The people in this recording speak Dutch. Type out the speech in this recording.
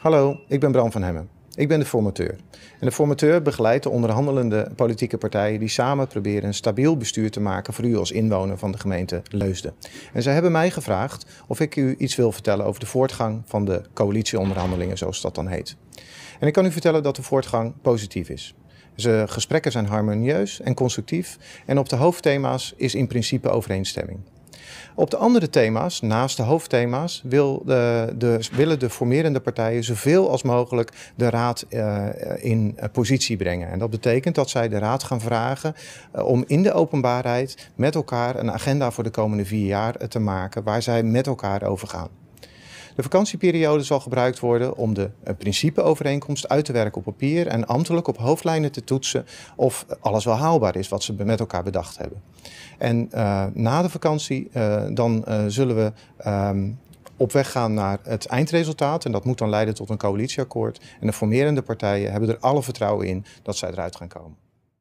Hallo, ik ben Bram van Hemmen. Ik ben de formateur. En de formateur begeleidt de onderhandelende politieke partijen die samen proberen een stabiel bestuur te maken voor u als inwoner van de gemeente Leusden. En zij hebben mij gevraagd of ik u iets wil vertellen over de voortgang van de coalitieonderhandelingen, zoals dat dan heet. En ik kan u vertellen dat de voortgang positief is. De gesprekken zijn harmonieus en constructief en op de hoofdthema's is in principe overeenstemming. Op de andere thema's, naast de hoofdthema's, wil de, de, willen de formerende partijen zoveel als mogelijk de Raad eh, in eh, positie brengen. En dat betekent dat zij de Raad gaan vragen eh, om in de openbaarheid met elkaar een agenda voor de komende vier jaar te maken waar zij met elkaar over gaan. De vakantieperiode zal gebruikt worden om de eh, principeovereenkomst uit te werken op papier en ambtelijk op hoofdlijnen te toetsen of alles wel haalbaar is wat ze met elkaar bedacht hebben. En eh, na de vakantie eh, dan zullen we ehm, op weg gaan naar het eindresultaat en dat moet dan leiden tot een coalitieakkoord. En de formerende partijen hebben er alle vertrouwen in dat zij eruit gaan komen.